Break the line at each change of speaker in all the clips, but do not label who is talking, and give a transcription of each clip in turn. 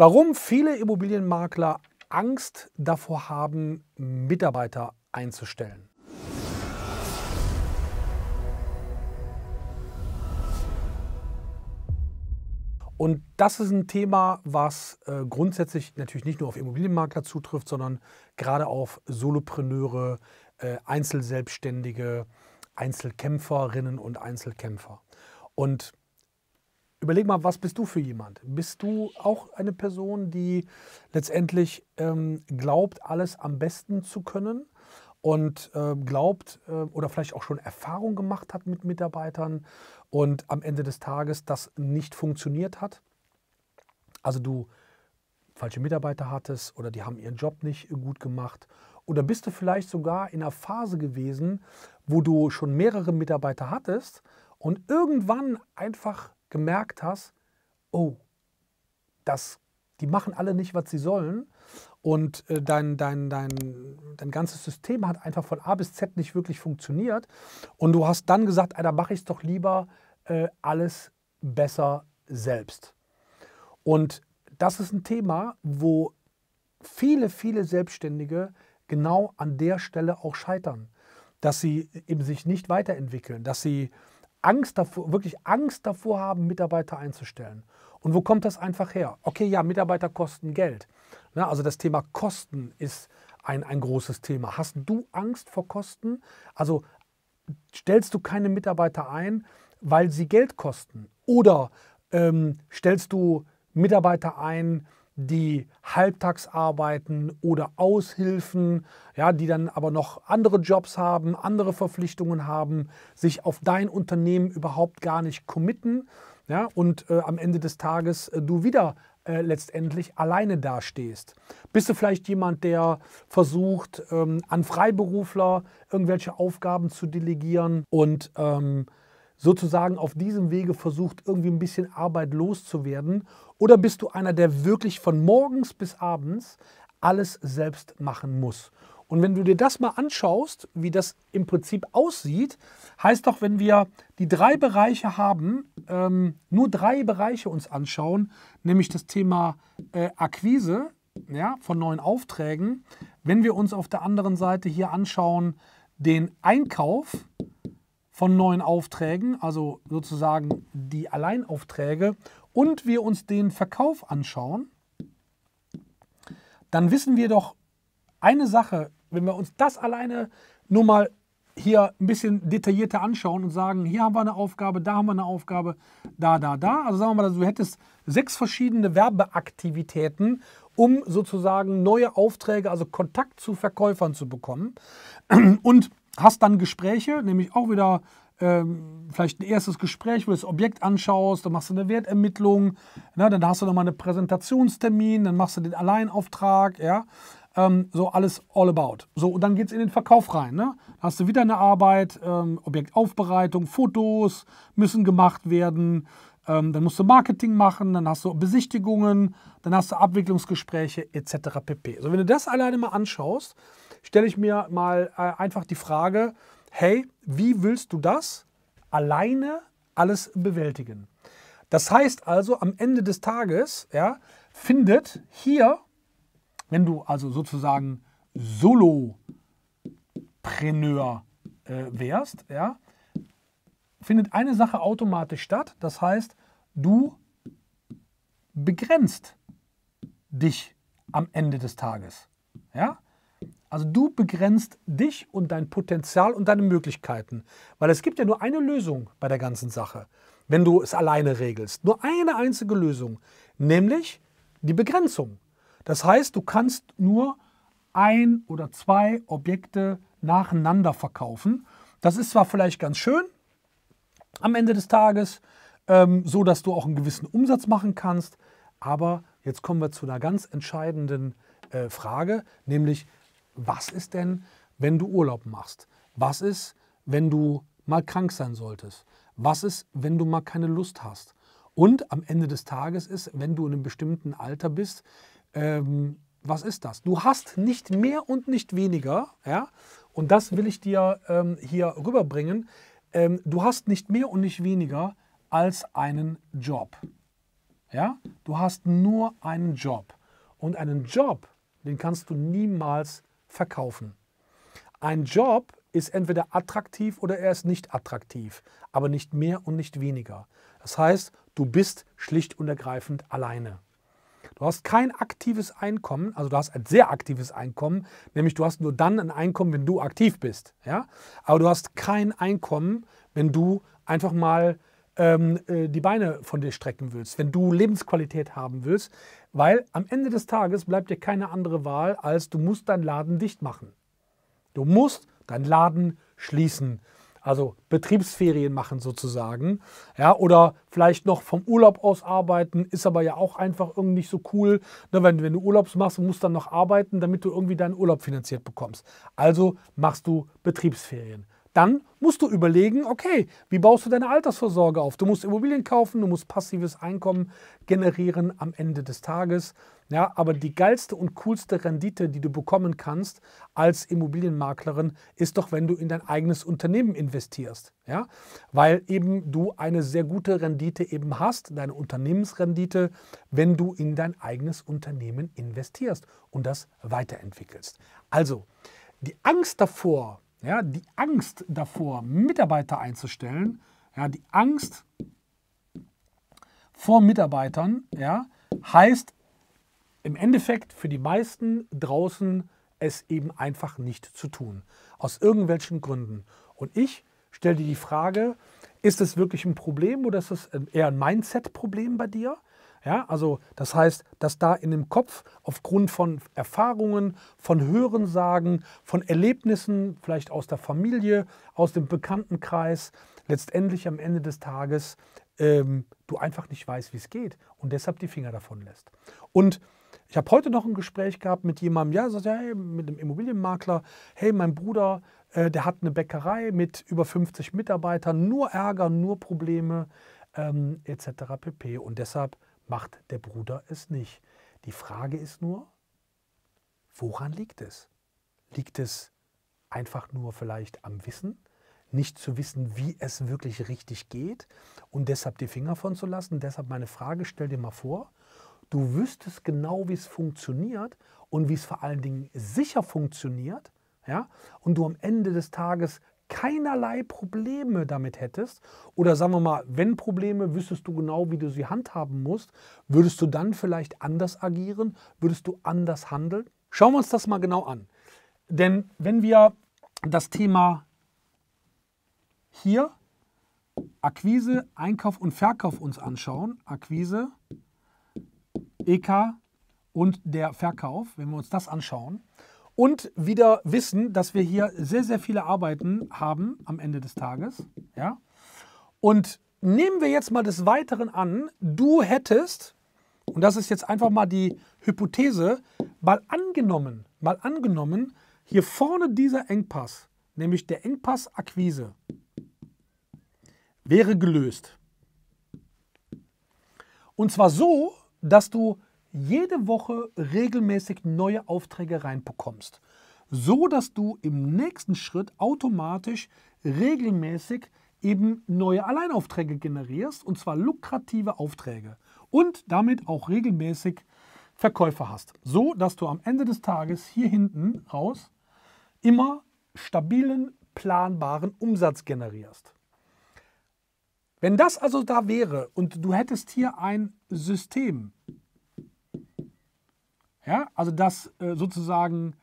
Warum viele Immobilienmakler Angst davor haben, Mitarbeiter einzustellen. Und das ist ein Thema, was äh, grundsätzlich natürlich nicht nur auf Immobilienmakler zutrifft, sondern gerade auf Solopreneure, äh, Einzelselbstständige, Einzelkämpferinnen und Einzelkämpfer. Und Überleg mal, was bist du für jemand? Bist du auch eine Person, die letztendlich ähm, glaubt, alles am besten zu können und äh, glaubt äh, oder vielleicht auch schon Erfahrung gemacht hat mit Mitarbeitern und am Ende des Tages das nicht funktioniert hat? Also du falsche Mitarbeiter hattest oder die haben ihren Job nicht gut gemacht oder bist du vielleicht sogar in einer Phase gewesen, wo du schon mehrere Mitarbeiter hattest und irgendwann einfach gemerkt hast, oh, das, die machen alle nicht, was sie sollen. Und äh, dein, dein, dein, dein ganzes System hat einfach von A bis Z nicht wirklich funktioniert. Und du hast dann gesagt, da mache ich es doch lieber äh, alles besser selbst. Und das ist ein Thema, wo viele, viele Selbstständige genau an der Stelle auch scheitern, dass sie eben sich nicht weiterentwickeln, dass sie Angst davor, wirklich Angst davor haben, Mitarbeiter einzustellen. Und wo kommt das einfach her? Okay, ja, Mitarbeiter kosten Geld. Na, ne, also das Thema Kosten ist ein, ein großes Thema. Hast du Angst vor Kosten? Also stellst du keine Mitarbeiter ein, weil sie Geld kosten? Oder ähm, stellst du Mitarbeiter ein, die Halbtagsarbeiten oder Aushilfen, ja, die dann aber noch andere Jobs haben, andere Verpflichtungen haben, sich auf dein Unternehmen überhaupt gar nicht committen ja, und äh, am Ende des Tages äh, du wieder äh, letztendlich alleine dastehst. Bist du vielleicht jemand, der versucht, ähm, an Freiberufler irgendwelche Aufgaben zu delegieren und ähm, sozusagen auf diesem Wege versucht, irgendwie ein bisschen Arbeit loszuwerden oder bist du einer, der wirklich von morgens bis abends alles selbst machen muss? Und wenn du dir das mal anschaust, wie das im Prinzip aussieht, heißt doch, wenn wir die drei Bereiche haben, ähm, nur drei Bereiche uns anschauen, nämlich das Thema äh, Akquise ja, von neuen Aufträgen, wenn wir uns auf der anderen Seite hier anschauen, den Einkauf von neuen Aufträgen, also sozusagen die Alleinaufträge und wir uns den Verkauf anschauen, dann wissen wir doch eine Sache, wenn wir uns das alleine nur mal hier ein bisschen detaillierter anschauen und sagen, hier haben wir eine Aufgabe, da haben wir eine Aufgabe, da, da, da. Also sagen wir mal, du hättest sechs verschiedene Werbeaktivitäten, um sozusagen neue Aufträge, also Kontakt zu Verkäufern zu bekommen. Und hast dann Gespräche, nämlich auch wieder ähm, vielleicht ein erstes Gespräch, wo du das Objekt anschaust, dann machst du eine Wertermittlung, ne, dann hast du nochmal einen Präsentationstermin, dann machst du den Alleinauftrag, ja. Ähm, so alles all about. So, und dann geht es in den Verkauf rein. Ne? Da hast du wieder eine Arbeit, ähm, Objektaufbereitung, Fotos müssen gemacht werden, ähm, dann musst du Marketing machen, dann hast du Besichtigungen, dann hast du Abwicklungsgespräche etc. pp. So, wenn du das alleine mal anschaust, stelle ich mir mal äh, einfach die Frage, hey, wie willst du das alleine alles bewältigen? Das heißt also, am Ende des Tages ja, findet hier, wenn du also sozusagen Solopreneur äh, wärst, ja, findet eine Sache automatisch statt. Das heißt, du begrenzt dich am Ende des Tages. Ja? Also du begrenzt dich und dein Potenzial und deine Möglichkeiten, weil es gibt ja nur eine Lösung bei der ganzen Sache, wenn du es alleine regelst. Nur eine einzige Lösung, nämlich die Begrenzung. Das heißt, du kannst nur ein oder zwei Objekte nacheinander verkaufen. Das ist zwar vielleicht ganz schön am Ende des Tages, ähm, so dass du auch einen gewissen Umsatz machen kannst, aber jetzt kommen wir zu einer ganz entscheidenden äh, Frage, nämlich was ist denn, wenn du Urlaub machst? Was ist, wenn du mal krank sein solltest? Was ist, wenn du mal keine Lust hast? Und am Ende des Tages ist, wenn du in einem bestimmten Alter bist, ähm, was ist das? Du hast nicht mehr und nicht weniger, ja, und das will ich dir ähm, hier rüberbringen. Ähm, du hast nicht mehr und nicht weniger als einen Job. Ja? Du hast nur einen Job. Und einen Job, den kannst du niemals verkaufen. Ein Job ist entweder attraktiv oder er ist nicht attraktiv, aber nicht mehr und nicht weniger. Das heißt, du bist schlicht und ergreifend alleine. Du hast kein aktives Einkommen, also du hast ein sehr aktives Einkommen, nämlich du hast nur dann ein Einkommen, wenn du aktiv bist. Ja? Aber du hast kein Einkommen, wenn du einfach mal ähm, äh, die Beine von dir strecken willst, wenn du Lebensqualität haben willst, weil am Ende des Tages bleibt dir keine andere Wahl, als du musst deinen Laden dicht machen. Du musst deinen Laden schließen. Also Betriebsferien machen sozusagen. Ja, oder vielleicht noch vom Urlaub aus arbeiten, ist aber ja auch einfach irgendwie nicht so cool. Ne, wenn, wenn du Urlaubs machst, musst dann noch arbeiten, damit du irgendwie deinen Urlaub finanziert bekommst. Also machst du Betriebsferien dann musst du überlegen, okay, wie baust du deine Altersvorsorge auf? Du musst Immobilien kaufen, du musst passives Einkommen generieren am Ende des Tages. Ja, aber die geilste und coolste Rendite, die du bekommen kannst als Immobilienmaklerin, ist doch, wenn du in dein eigenes Unternehmen investierst. Ja? Weil eben du eine sehr gute Rendite eben hast, deine Unternehmensrendite, wenn du in dein eigenes Unternehmen investierst und das weiterentwickelst. Also, die Angst davor, ja, die Angst davor, Mitarbeiter einzustellen, ja, die Angst vor Mitarbeitern, ja, heißt im Endeffekt für die meisten draußen es eben einfach nicht zu tun. Aus irgendwelchen Gründen. Und ich stelle dir die Frage, ist es wirklich ein Problem oder ist es eher ein Mindset-Problem bei dir? Ja, also das heißt, dass da in dem Kopf aufgrund von Erfahrungen, von Hörensagen, von Erlebnissen, vielleicht aus der Familie, aus dem Bekanntenkreis, letztendlich am Ende des Tages ähm, du einfach nicht weißt, wie es geht und deshalb die Finger davon lässt. Und ich habe heute noch ein Gespräch gehabt mit jemandem, ja, sagt, hey, mit einem Immobilienmakler, hey, mein Bruder, äh, der hat eine Bäckerei mit über 50 Mitarbeitern, nur Ärger, nur Probleme ähm, etc. pp. Und deshalb macht der Bruder es nicht. Die Frage ist nur, woran liegt es? Liegt es einfach nur vielleicht am Wissen, nicht zu wissen, wie es wirklich richtig geht und deshalb die Finger von zu lassen? Deshalb meine Frage, stell dir mal vor, du wüsstest genau, wie es funktioniert und wie es vor allen Dingen sicher funktioniert, ja, und du am Ende des Tages keinerlei Probleme damit hättest oder sagen wir mal, wenn Probleme, wüsstest du genau, wie du sie handhaben musst, würdest du dann vielleicht anders agieren, würdest du anders handeln? Schauen wir uns das mal genau an. Denn wenn wir das Thema hier Akquise, Einkauf und Verkauf uns anschauen, Akquise, EK und der Verkauf, wenn wir uns das anschauen und wieder wissen, dass wir hier sehr, sehr viele Arbeiten haben am Ende des Tages. Ja? Und nehmen wir jetzt mal des Weiteren an, du hättest, und das ist jetzt einfach mal die Hypothese, mal angenommen, mal angenommen, hier vorne dieser Engpass, nämlich der Engpass Akquise, wäre gelöst. Und zwar so, dass du jede Woche regelmäßig neue Aufträge reinbekommst, so dass du im nächsten Schritt automatisch regelmäßig eben neue Alleinaufträge generierst und zwar lukrative Aufträge und damit auch regelmäßig Verkäufe hast, so dass du am Ende des Tages hier hinten raus immer stabilen, planbaren Umsatz generierst. Wenn das also da wäre und du hättest hier ein System, ja, also dass äh, sozusagen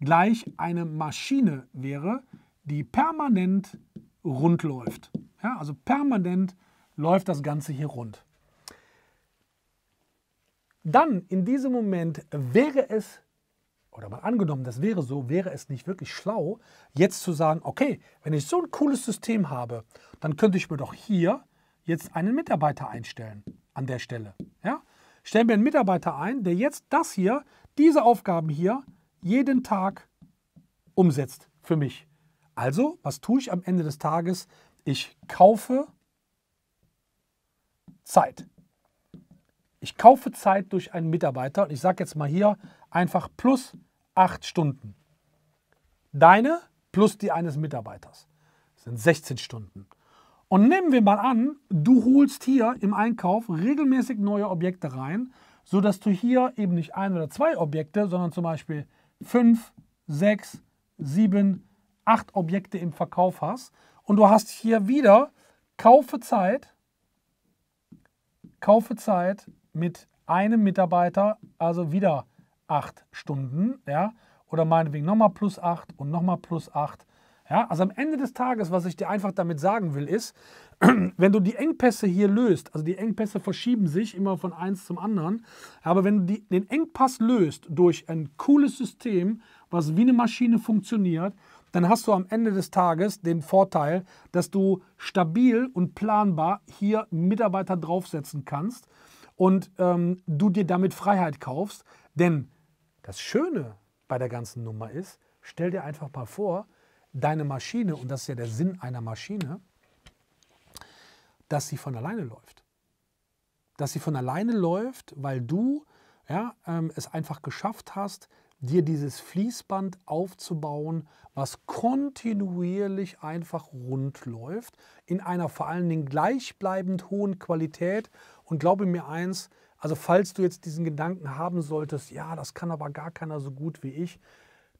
gleich eine Maschine wäre, die permanent rund läuft. Ja, also permanent läuft das Ganze hier rund. Dann in diesem Moment wäre es, oder mal angenommen, das wäre so, wäre es nicht wirklich schlau, jetzt zu sagen, okay, wenn ich so ein cooles System habe, dann könnte ich mir doch hier jetzt einen Mitarbeiter einstellen an der Stelle stellen wir einen Mitarbeiter ein, der jetzt das hier, diese Aufgaben hier, jeden Tag umsetzt für mich. Also, was tue ich am Ende des Tages? Ich kaufe Zeit. Ich kaufe Zeit durch einen Mitarbeiter und ich sage jetzt mal hier einfach plus acht Stunden. Deine plus die eines Mitarbeiters. Das sind 16 Stunden. Und nehmen wir mal an, du holst hier im Einkauf regelmäßig neue Objekte rein, sodass du hier eben nicht ein oder zwei Objekte, sondern zum Beispiel fünf, sechs, sieben, acht Objekte im Verkauf hast. Und du hast hier wieder Kaufezeit, Zeit, mit einem Mitarbeiter, also wieder acht Stunden, ja, oder meinetwegen nochmal plus acht und nochmal plus acht ja, also am Ende des Tages, was ich dir einfach damit sagen will, ist, wenn du die Engpässe hier löst, also die Engpässe verschieben sich immer von eins zum anderen, aber wenn du die, den Engpass löst durch ein cooles System, was wie eine Maschine funktioniert, dann hast du am Ende des Tages den Vorteil, dass du stabil und planbar hier Mitarbeiter draufsetzen kannst und ähm, du dir damit Freiheit kaufst. Denn das Schöne bei der ganzen Nummer ist, stell dir einfach mal vor, deine Maschine, und das ist ja der Sinn einer Maschine, dass sie von alleine läuft. Dass sie von alleine läuft, weil du ja, ähm, es einfach geschafft hast, dir dieses Fließband aufzubauen, was kontinuierlich einfach rund läuft, in einer vor allen Dingen gleichbleibend hohen Qualität. Und glaube mir eins, also falls du jetzt diesen Gedanken haben solltest, ja, das kann aber gar keiner so gut wie ich,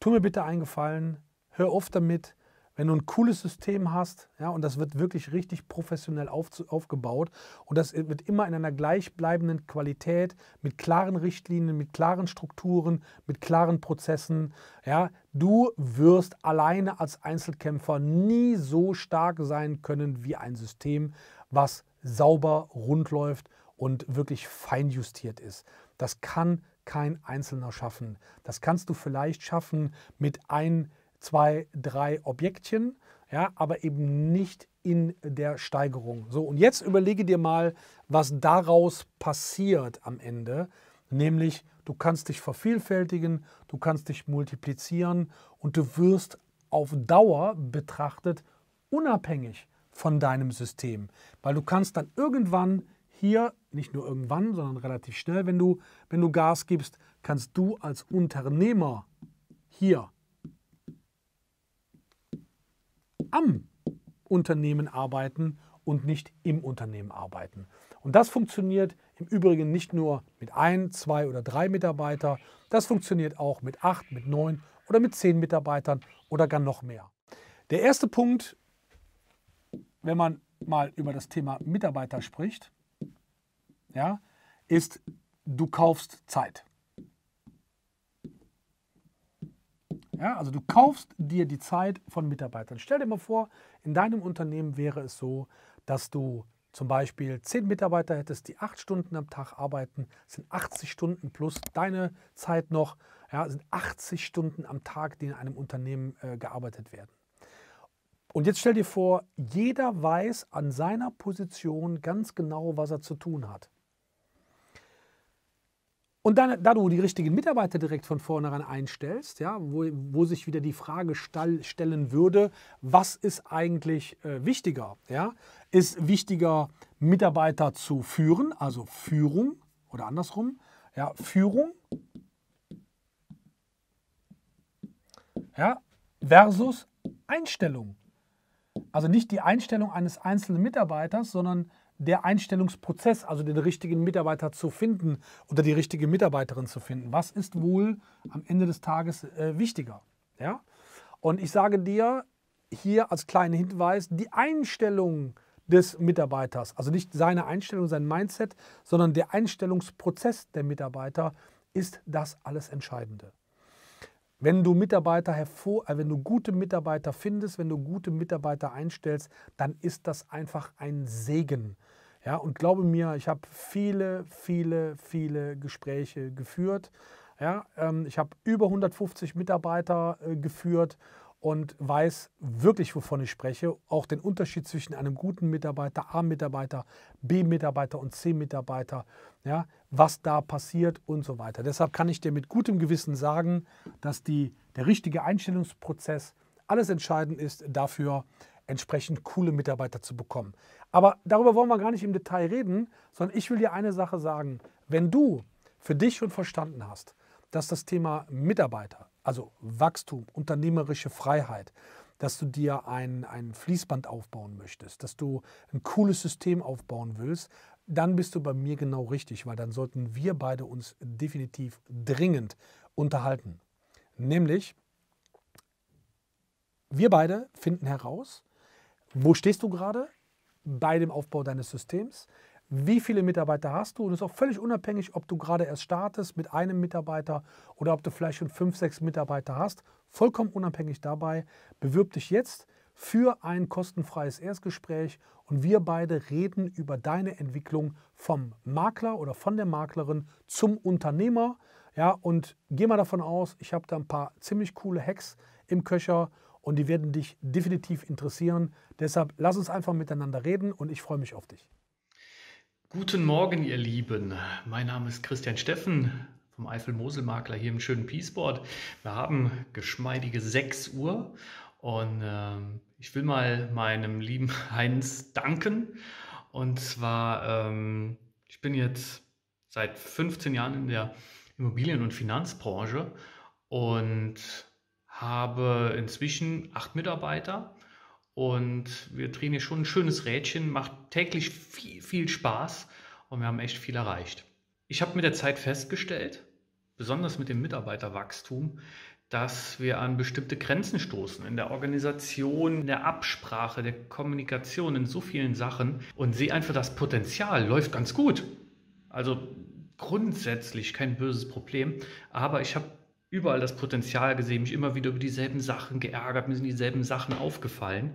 tu mir bitte einen Gefallen, hör auf damit. Wenn du ein cooles System hast, ja, und das wird wirklich richtig professionell auf, aufgebaut und das wird immer in einer gleichbleibenden Qualität, mit klaren Richtlinien, mit klaren Strukturen, mit klaren Prozessen, ja, du wirst alleine als Einzelkämpfer nie so stark sein können wie ein System, was sauber rund läuft und wirklich feinjustiert ist. Das kann kein Einzelner schaffen. Das kannst du vielleicht schaffen mit einem zwei, drei Objektchen, ja, aber eben nicht in der Steigerung. So, und jetzt überlege dir mal, was daraus passiert am Ende, nämlich du kannst dich vervielfältigen, du kannst dich multiplizieren und du wirst auf Dauer betrachtet unabhängig von deinem System, weil du kannst dann irgendwann hier, nicht nur irgendwann, sondern relativ schnell, wenn du, wenn du Gas gibst, kannst du als Unternehmer hier am Unternehmen arbeiten und nicht im Unternehmen arbeiten. Und das funktioniert im Übrigen nicht nur mit ein, zwei oder drei Mitarbeitern, das funktioniert auch mit acht, mit neun oder mit zehn Mitarbeitern oder gar noch mehr. Der erste Punkt, wenn man mal über das Thema Mitarbeiter spricht, ja, ist, du kaufst Zeit. Ja, also du kaufst dir die Zeit von Mitarbeitern. Stell dir mal vor, in deinem Unternehmen wäre es so, dass du zum Beispiel zehn Mitarbeiter hättest, die acht Stunden am Tag arbeiten, Das sind 80 Stunden plus deine Zeit noch, ja, sind 80 Stunden am Tag, die in einem Unternehmen äh, gearbeitet werden. Und jetzt stell dir vor, jeder weiß an seiner Position ganz genau, was er zu tun hat. Und dann, da du die richtigen Mitarbeiter direkt von vornherein einstellst, ja, wo, wo sich wieder die Frage stellen würde, was ist eigentlich äh, wichtiger? Ja? Ist wichtiger, Mitarbeiter zu führen, also Führung oder andersrum, ja, Führung ja, versus Einstellung. Also nicht die Einstellung eines einzelnen Mitarbeiters, sondern der Einstellungsprozess, also den richtigen Mitarbeiter zu finden oder die richtige Mitarbeiterin zu finden? Was ist wohl am Ende des Tages äh, wichtiger? Ja? Und ich sage dir hier als kleinen Hinweis, die Einstellung des Mitarbeiters, also nicht seine Einstellung, sein Mindset, sondern der Einstellungsprozess der Mitarbeiter ist das alles Entscheidende. Wenn du Mitarbeiter hervor, äh, wenn du gute Mitarbeiter findest, wenn du gute Mitarbeiter einstellst, dann ist das einfach ein Segen. Ja, und glaube mir, ich habe viele, viele, viele Gespräche geführt. Ja, ähm, ich habe über 150 Mitarbeiter äh, geführt und weiß wirklich, wovon ich spreche. Auch den Unterschied zwischen einem guten Mitarbeiter, A-Mitarbeiter, B-Mitarbeiter und C-Mitarbeiter, ja, was da passiert und so weiter. Deshalb kann ich dir mit gutem Gewissen sagen, dass die, der richtige Einstellungsprozess alles entscheidend ist dafür, entsprechend coole Mitarbeiter zu bekommen. Aber darüber wollen wir gar nicht im Detail reden, sondern ich will dir eine Sache sagen. Wenn du für dich schon verstanden hast, dass das Thema Mitarbeiter, also Wachstum, unternehmerische Freiheit, dass du dir ein, ein Fließband aufbauen möchtest, dass du ein cooles System aufbauen willst, dann bist du bei mir genau richtig, weil dann sollten wir beide uns definitiv dringend unterhalten. Nämlich, wir beide finden heraus, wo stehst du gerade bei dem Aufbau deines Systems, wie viele Mitarbeiter hast du. Und es ist auch völlig unabhängig, ob du gerade erst startest mit einem Mitarbeiter oder ob du vielleicht schon fünf, sechs Mitarbeiter hast. Vollkommen unabhängig dabei. Bewirb dich jetzt für ein kostenfreies Erstgespräch und wir beide reden über deine Entwicklung vom Makler oder von der Maklerin zum Unternehmer. Ja, und geh mal davon aus, ich habe da ein paar ziemlich coole Hacks im Köcher und die werden dich definitiv interessieren. Deshalb lass uns einfach miteinander reden und ich freue mich auf dich.
Guten Morgen, ihr Lieben. Mein Name ist Christian Steffen vom Eifel-Mosel-Makler hier im schönen Peaceboard. Wir haben geschmeidige 6 Uhr und äh, ich will mal meinem lieben Heinz danken. Und zwar, ähm, ich bin jetzt seit 15 Jahren in der Immobilien- und Finanzbranche und habe inzwischen acht Mitarbeiter und wir drehen hier schon ein schönes Rädchen, macht täglich viel, viel Spaß und wir haben echt viel erreicht. Ich habe mit der Zeit festgestellt, besonders mit dem Mitarbeiterwachstum, dass wir an bestimmte Grenzen stoßen in der Organisation, in der Absprache, der Kommunikation, in so vielen Sachen und sehe einfach, das Potenzial läuft ganz gut. Also grundsätzlich kein böses Problem, aber ich habe überall das Potenzial gesehen, mich immer wieder über dieselben Sachen geärgert, mir sind dieselben Sachen aufgefallen.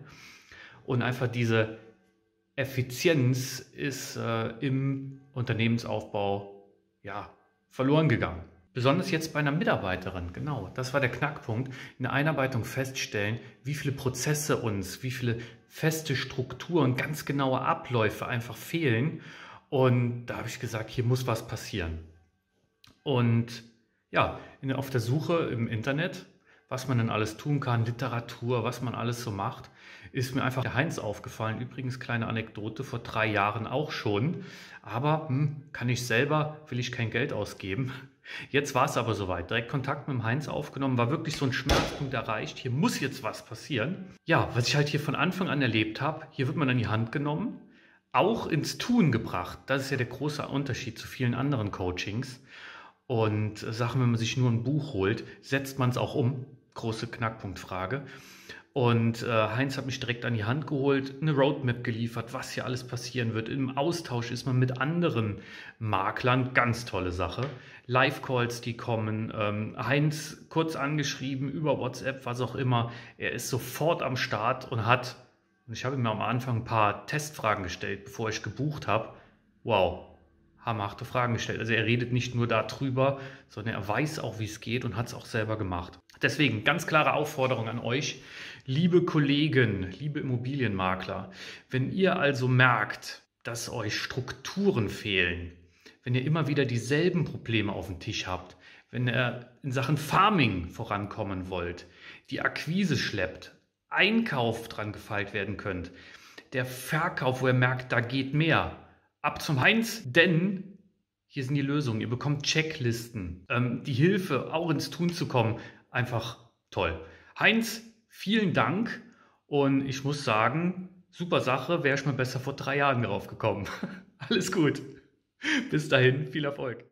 Und einfach diese Effizienz ist äh, im Unternehmensaufbau ja, verloren gegangen. Besonders jetzt bei einer Mitarbeiterin, genau. Das war der Knackpunkt. In der Einarbeitung feststellen, wie viele Prozesse uns, wie viele feste Strukturen, ganz genaue Abläufe einfach fehlen. Und da habe ich gesagt, hier muss was passieren. Und ja, in, auf der Suche im Internet, was man denn alles tun kann, Literatur, was man alles so macht, ist mir einfach der Heinz aufgefallen. Übrigens, kleine Anekdote, vor drei Jahren auch schon. Aber hm, kann ich selber, will ich kein Geld ausgeben. Jetzt war es aber soweit. Direkt Kontakt mit dem Heinz aufgenommen, war wirklich so ein Schmerzpunkt erreicht. Hier muss jetzt was passieren. Ja, was ich halt hier von Anfang an erlebt habe, hier wird man an die Hand genommen, auch ins Tun gebracht. Das ist ja der große Unterschied zu vielen anderen Coachings. Und äh, Sachen, wenn man sich nur ein Buch holt, setzt man es auch um? Große Knackpunktfrage. Und äh, Heinz hat mich direkt an die Hand geholt, eine Roadmap geliefert, was hier alles passieren wird. Im Austausch ist man mit anderen Maklern, ganz tolle Sache. Live-Calls, die kommen. Ähm, Heinz kurz angeschrieben über WhatsApp, was auch immer. Er ist sofort am Start und hat, und ich habe ihm am Anfang ein paar Testfragen gestellt, bevor ich gebucht habe. Wow, hammerharte Fragen gestellt. Also er redet nicht nur darüber, sondern er weiß auch, wie es geht und hat es auch selber gemacht. Deswegen ganz klare Aufforderung an euch, liebe Kollegen, liebe Immobilienmakler, wenn ihr also merkt, dass euch Strukturen fehlen, wenn ihr immer wieder dieselben Probleme auf dem Tisch habt, wenn ihr in Sachen Farming vorankommen wollt, die Akquise schleppt, Einkauf dran gefeilt werden könnt, der Verkauf, wo ihr merkt, da geht mehr, ab zum Heinz, denn hier sind die Lösungen. Ihr bekommt Checklisten, ähm, die Hilfe, auch ins Tun zu kommen. Einfach toll. Heinz, vielen Dank und ich muss sagen, super Sache, wäre ich mal besser vor drei Jahren drauf gekommen. Alles gut. Bis dahin, viel Erfolg.